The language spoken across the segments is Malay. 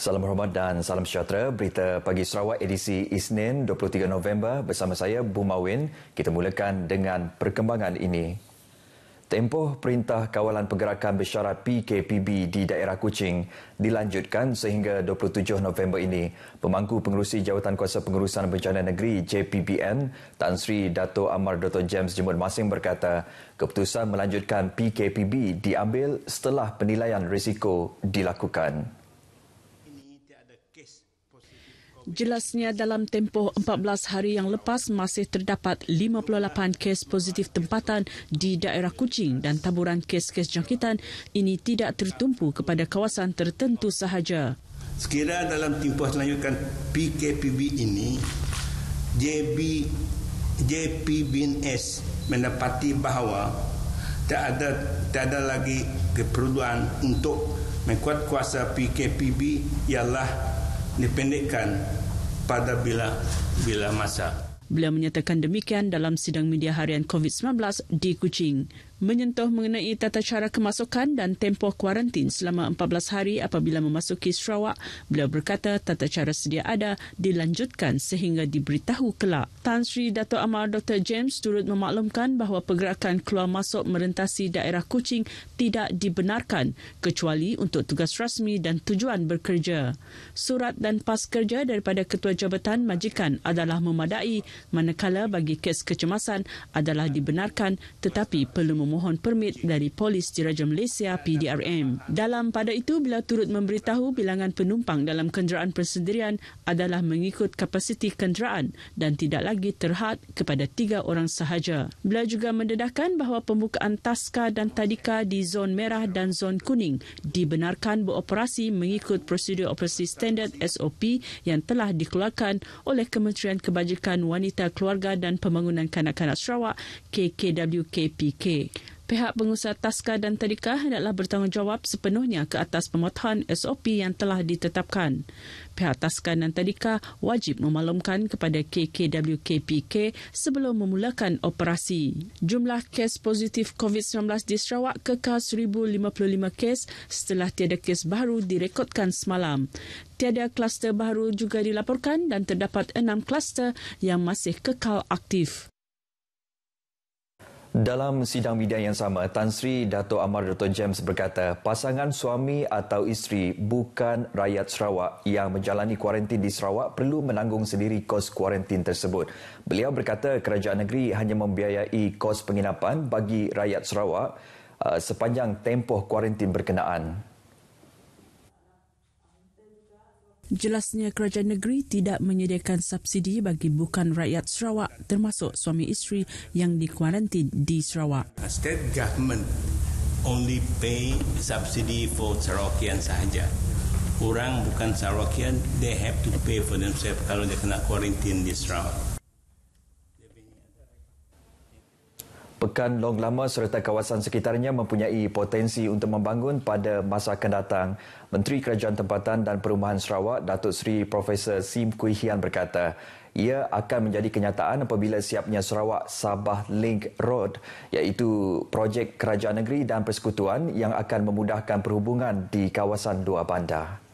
Salam hormat dan salam sejahtera. Berita Pagi Sarawak edisi Isnin 23 November bersama saya, Bumawin. Kita mulakan dengan perkembangan ini. Tempoh Perintah Kawalan Pergerakan Bersyarat PKPB di daerah Kuching dilanjutkan sehingga 27 November ini. Pemangku Pengerusi Jawatan Kuasa Pengurusan Bencana Negeri JPBN Tan Sri Dato' Amar Dato James Jemun Masing berkata keputusan melanjutkan PKPB diambil setelah penilaian risiko dilakukan. Jelasnya dalam tempoh 14 hari yang lepas masih terdapat 58 kes positif tempatan di daerah Kuching dan taburan kes-kes jangkitan ini tidak tertumpu kepada kawasan tertentu sahaja. Sekiranya dalam tempoh selanjutkan PKPB ini, JB, JPBNS mendapati bahawa tak ada tak ada lagi keperluan untuk mengkuat kuasa PKPB ialah dipendekkan pada bila bila masa. Beliau menyatakan demikian dalam sidang media harian COVID-19 di Kuching menyentuh mengenai tata cara kemasukan dan tempoh kuarantin selama 14 hari apabila memasuki Sarawak, beliau berkata tata cara sedia ada dilanjutkan sehingga diberitahu kelak. Tan Sri Dato Amar Dr. James turut memaklumkan bahawa pergerakan keluar masuk merentasi daerah Kuching tidak dibenarkan kecuali untuk tugas rasmi dan tujuan berkerja. Surat dan pas kerja daripada Ketua Jabatan Majikan adalah memadai manakala bagi kes kecemasan adalah dibenarkan tetapi perlu mem- memohon permit dari Polis Diraja Malaysia PDRM. Dalam pada itu, bila turut memberitahu bilangan penumpang dalam kenderaan persendirian adalah mengikut kapasiti kenderaan dan tidak lagi terhad kepada tiga orang sahaja. Beliau juga mendedahkan bahawa pembukaan taska dan tadika di zon merah dan zon kuning dibenarkan beroperasi mengikut prosedur operasi standard SOP yang telah dikeluarkan oleh Kementerian Kebajikan Wanita Keluarga dan Pembangunan Kanak-Kanak Sarawak KKWKPK pihak pengusaha taska dan Tadika hendaklah bertanggungjawab sepenuhnya ke atas pematuhan SOP yang telah ditetapkan. Pihak taska dan Tadika wajib memaklumkan kepada KKWKPK sebelum memulakan operasi. Jumlah kes positif COVID-19 di Sarawak kekal 1,055 kes setelah tiada kes baru direkodkan semalam. Tiada kluster baru juga dilaporkan dan terdapat enam kluster yang masih kekal aktif. Dalam sidang media yang sama, Tan Sri Dato Amar Dato James berkata, pasangan suami atau isteri bukan rakyat Sarawak yang menjalani kuarantin di Sarawak perlu menanggung sendiri kos kuarantin tersebut. Beliau berkata kerajaan negeri hanya membiayai kos penginapan bagi rakyat Sarawak uh, sepanjang tempoh kuarantin berkenaan. Jelasnya kerajaan negeri tidak menyediakan subsidi bagi bukan rakyat Sarawak termasuk suami isteri yang dikuarantin di Sarawak. State government only pay subsidy for Sarawakian sahaja. Orang bukan Sarawakian, they have to pay for themselves kalau dia kena kuarantin di Sarawak. Pekan Long Lama serta kawasan sekitarnya mempunyai potensi untuk membangun pada masa akan datang. Menteri Kerajaan Tempatan dan Perumahan Sarawak, Datuk Seri Profesor Sim Kui Hian berkata, ia akan menjadi kenyataan apabila siapnya Sarawak Sabah Link Road iaitu projek kerajaan negeri dan persekutuan yang akan memudahkan perhubungan di kawasan dua bandar.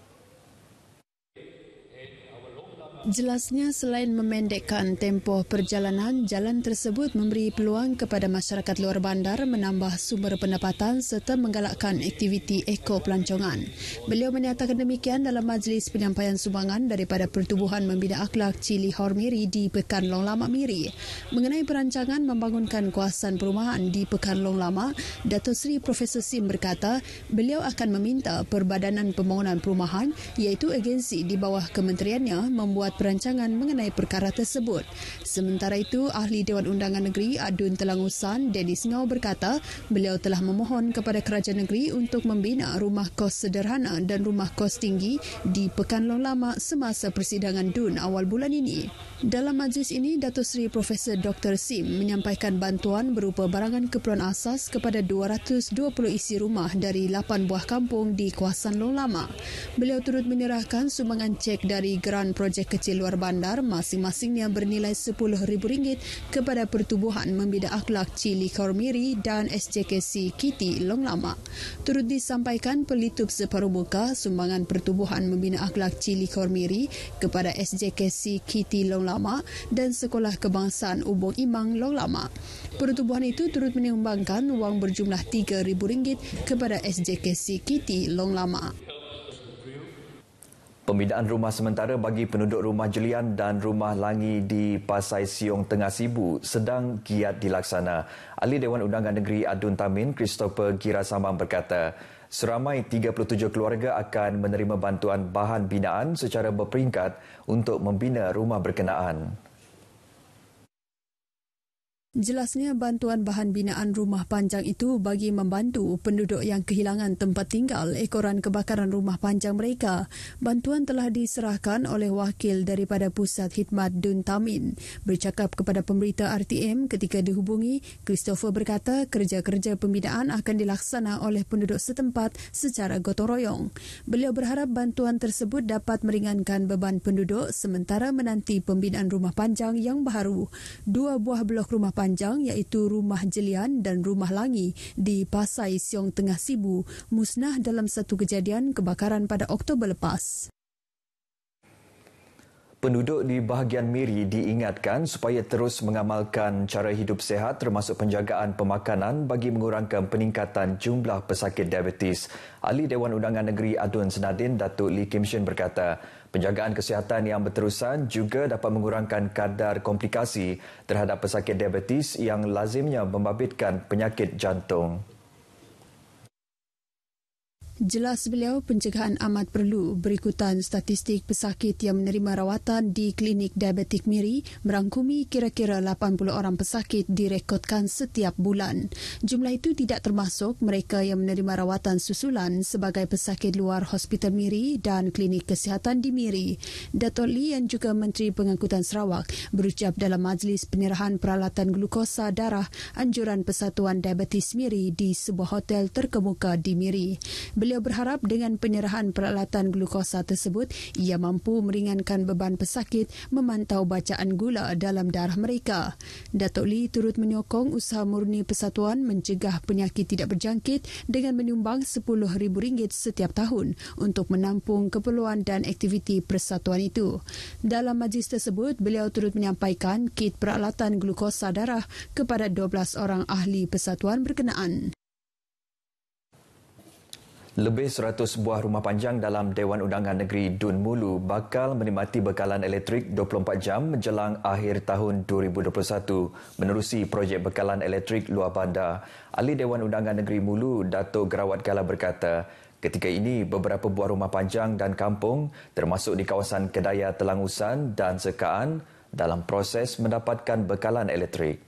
Jelasnya selain memendekkan tempoh perjalanan, jalan tersebut memberi peluang kepada masyarakat luar bandar menambah sumber pendapatan serta menggalakkan aktiviti ekopelancongan. Beliau menyatakan demikian dalam majlis penyampaian sumbangan daripada Pertubuhan Membina Akhlak Cili Hormiri di Pekan Long Lama Miri. Mengenai perancangan membangunkan kawasan perumahan di Pekan Long Lama, Dato' Sri Profesor Sim berkata beliau akan meminta Perbadanan Pembangunan Perumahan iaitu agensi di bawah kementeriannya membuat perancangan mengenai perkara tersebut. Sementara itu, Ahli Dewan Undangan Negeri Adun Telangusan, Dennis Ngau berkata beliau telah memohon kepada Kerajaan Negeri untuk membina rumah kos sederhana dan rumah kos tinggi di Pekan Long Lama semasa persidangan DUN awal bulan ini. Dalam majlis ini, Datuk Seri Profesor Dr. Sim menyampaikan bantuan berupa barangan keperluan asas kepada 220 isi rumah dari 8 buah kampung di kawasan Long Lama. Beliau turut menyerahkan sumbangan cek dari Grand Project. Kecil kecil luar bandar masing-masingnya bernilai rm ringgit kepada Pertubuhan Membina Akhlak Cili Kormiri dan SJKC Kiti Long Lama. Turut disampaikan pelitup separuh muka sumbangan Pertubuhan Membina Akhlak Cili Kormiri kepada SJKC Kiti Long Lama dan Sekolah Kebangsaan Ubong Imang Long Lama. Pertubuhan itu turut menyumbangkan wang berjumlah RM3,000 kepada SJKC Kiti Long Lama. Pembinaan rumah sementara bagi penduduk rumah Jelian dan rumah Langi di Pasai Siong Tengah Sibu sedang giat dilaksana. Ahli Dewan Undangan Negeri Adun Tamin Christopher Girasamam berkata, seramai 37 keluarga akan menerima bantuan bahan binaan secara berperingkat untuk membina rumah berkenaan. Jelasnya bantuan bahan binaan rumah panjang itu bagi membantu penduduk yang kehilangan tempat tinggal ekoran kebakaran rumah panjang mereka. Bantuan telah diserahkan oleh wakil daripada Pusat Hikmat Dun Tamin. Bercakap kepada pemberita RTM ketika dihubungi, Christopher berkata kerja-kerja pembinaan akan dilaksana oleh penduduk setempat secara gotong royong. Beliau berharap bantuan tersebut dapat meringankan beban penduduk sementara menanti pembinaan rumah panjang yang baru. Dua buah blok rumah panjang panjang iaitu Rumah Jelian dan Rumah Langi di Pasai Siong Tengah Sibu musnah dalam satu kejadian kebakaran pada Oktober lepas. Penduduk di bahagian Miri diingatkan supaya terus mengamalkan cara hidup sehat termasuk penjagaan pemakanan bagi mengurangkan peningkatan jumlah pesakit diabetes. Ahli Dewan Undangan Negeri Adun Senadin Datuk Lee Kim Shin berkata, penjagaan kesihatan yang berterusan juga dapat mengurangkan kadar komplikasi terhadap pesakit diabetes yang lazimnya membabitkan penyakit jantung. Jelas beliau pencegahan amat perlu berikutan statistik pesakit yang menerima rawatan di klinik diabetik Miri merangkumi kira-kira 80 orang pesakit direkodkan setiap bulan. Jumlah itu tidak termasuk mereka yang menerima rawatan susulan sebagai pesakit luar hospital Miri dan klinik kesihatan di Miri. Dato' Lee yang juga Menteri Pengangkutan Sarawak berucap dalam majlis penyerahan peralatan glukosa darah anjuran Persatuan Diabetes Miri di sebuah hotel terkemuka di Miri. Beliau berharap dengan penyerahan peralatan glukosa tersebut, ia mampu meringankan beban pesakit memantau bacaan gula dalam darah mereka. Datuk Lee turut menyokong usaha murni persatuan mencegah penyakit tidak berjangkit dengan menyumbang RM10,000 setiap tahun untuk menampung keperluan dan aktiviti persatuan itu. Dalam majlis tersebut, beliau turut menyampaikan kit peralatan glukosa darah kepada 12 orang ahli persatuan berkenaan. Lebih 100 buah rumah panjang dalam Dewan Undangan Negeri Dun Mulu bakal menikmati bekalan elektrik 24 jam menjelang akhir tahun 2021 menerusi projek bekalan elektrik luar bandar. Ahli Dewan Undangan Negeri Mulu, Dato' Gerawat Gala berkata, ketika ini beberapa buah rumah panjang dan kampung termasuk di kawasan Kedaya Telangusan dan Sekaan dalam proses mendapatkan bekalan elektrik.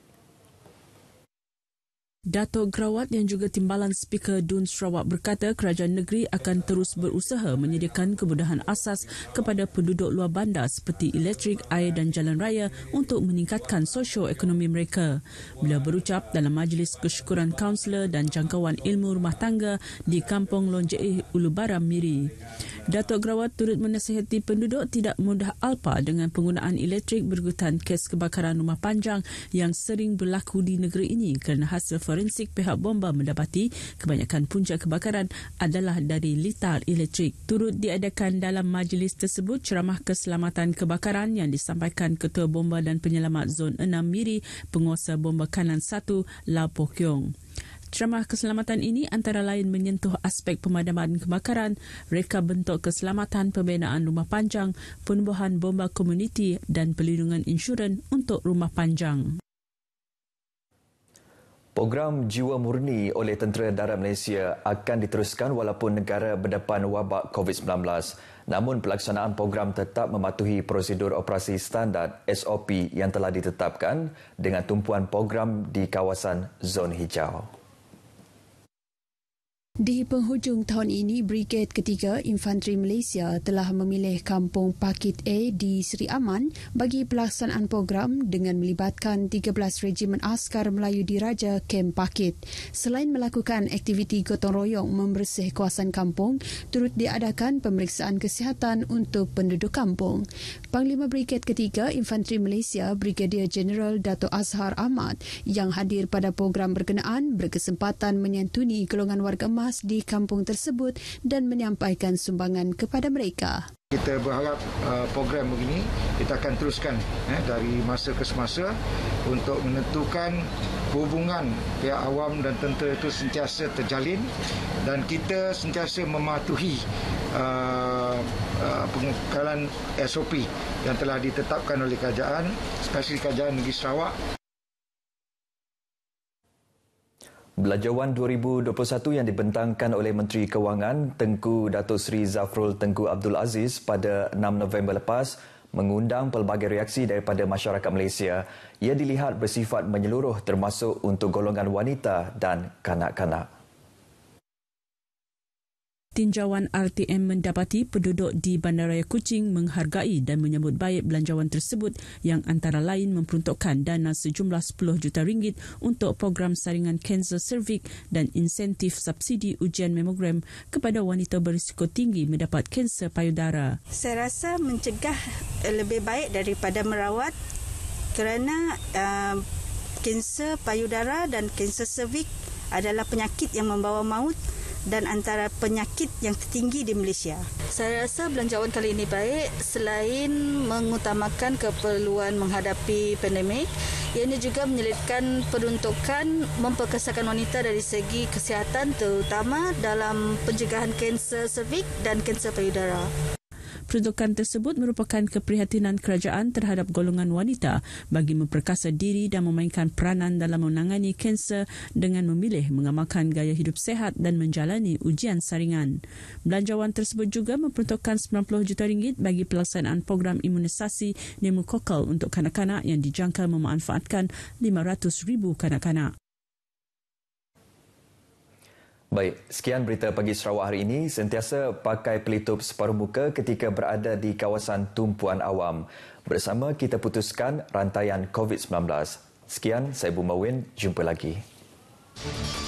Datuk Gerawat yang juga timbalan Speaker Dun Sarawak berkata kerajaan negeri akan terus berusaha menyediakan kemudahan asas kepada penduduk luar bandar seperti elektrik, air dan jalan raya untuk meningkatkan sosioekonomi mereka. Beliau berucap dalam majlis kesyukuran kaunselor dan jangkauan ilmu rumah tangga di Kampung Lonjeih Ulu Baram Miri. Datuk Gerawat turut menasihati penduduk tidak mudah alpa dengan penggunaan elektrik berikutan kes kebakaran rumah panjang yang sering berlaku di negeri ini kerana hasil forensik pihak bomba mendapati kebanyakan punca kebakaran adalah dari litar elektrik. Turut diadakan dalam majlis tersebut ceramah keselamatan kebakaran yang disampaikan Ketua Bomba dan Penyelamat Zon 6 Miri, Penguasa Bomba Kanan 1, Lau Po Kiong. Ceramah keselamatan ini antara lain menyentuh aspek pemadaman kebakaran, reka bentuk keselamatan pembinaan rumah panjang, penubuhan bomba komuniti dan pelindungan insurans untuk rumah panjang. Program Jiwa Murni oleh Tentera Darat Malaysia akan diteruskan walaupun negara berdepan wabak COVID-19. Namun pelaksanaan program tetap mematuhi prosedur operasi standard SOP yang telah ditetapkan dengan tumpuan program di kawasan zon hijau. Di penghujung tahun ini, Brigade Ketiga Infanteri Malaysia telah memilih Kampung Pakit A di Seri Aman bagi pelaksanaan program dengan melibatkan 13 Regimen Askar Melayu Diraja Kem Pakit. Selain melakukan aktiviti gotong royong membersih kawasan kampung, turut diadakan pemeriksaan kesihatan untuk penduduk kampung. Panglima Brigade Ketiga Infanteri Malaysia Brigadier General Dato Azhar Ahmad yang hadir pada program berkenaan berkesempatan menyantuni golongan warga emas emas di kampung tersebut dan menyampaikan sumbangan kepada mereka. Kita berharap uh, program begini kita akan teruskan eh, dari masa ke semasa untuk menentukan hubungan pihak awam dan tentera itu sentiasa terjalin dan kita sentiasa mematuhi uh, uh, pengukalan SOP yang telah ditetapkan oleh kerajaan, spesifik kerajaan negeri Sarawak Belanjawan 2021 yang dibentangkan oleh Menteri Kewangan Tengku Dato Sri Zafrul Tengku Abdul Aziz pada 6 November lepas mengundang pelbagai reaksi daripada masyarakat Malaysia. Ia dilihat bersifat menyeluruh termasuk untuk golongan wanita dan kanak-kanak tinjauan RTM mendapati penduduk di Bandaraya Kuching menghargai dan menyambut baik belanjawan tersebut yang antara lain memperuntukkan dana sejumlah 10 juta ringgit untuk program saringan kanser cervix dan insentif subsidi ujian memogram kepada wanita berisiko tinggi mendapat kanser payudara. Saya rasa mencegah eh, lebih baik daripada merawat kerana uh, kanser payudara dan kanser cervix adalah penyakit yang membawa maut dan antara penyakit yang tertinggi di Malaysia. Saya rasa belanjawan kali ini baik selain mengutamakan keperluan menghadapi pandemik, ianya juga menyelitkan peruntukan memperkasakan wanita dari segi kesihatan terutama dalam pencegahan kanser servik dan kanser payudara. Peruntukan tersebut merupakan keprihatinan kerajaan terhadap golongan wanita bagi memperkasa diri dan memainkan peranan dalam menangani kanser dengan memilih mengamalkan gaya hidup sehat dan menjalani ujian saringan. Belanjawan tersebut juga memperuntukkan RM90 juta ringgit bagi pelaksanaan program imunisasi pneumococcal untuk kanak-kanak yang dijangka memanfaatkan 500 ribu kanak-kanak. Baik, sekian berita pagi Sarawak hari ini. Sentiasa pakai pelitup separuh muka ketika berada di kawasan tumpuan awam. Bersama kita putuskan rantaian COVID-19. Sekian, saya Bumawin. Jumpa lagi. Thank you.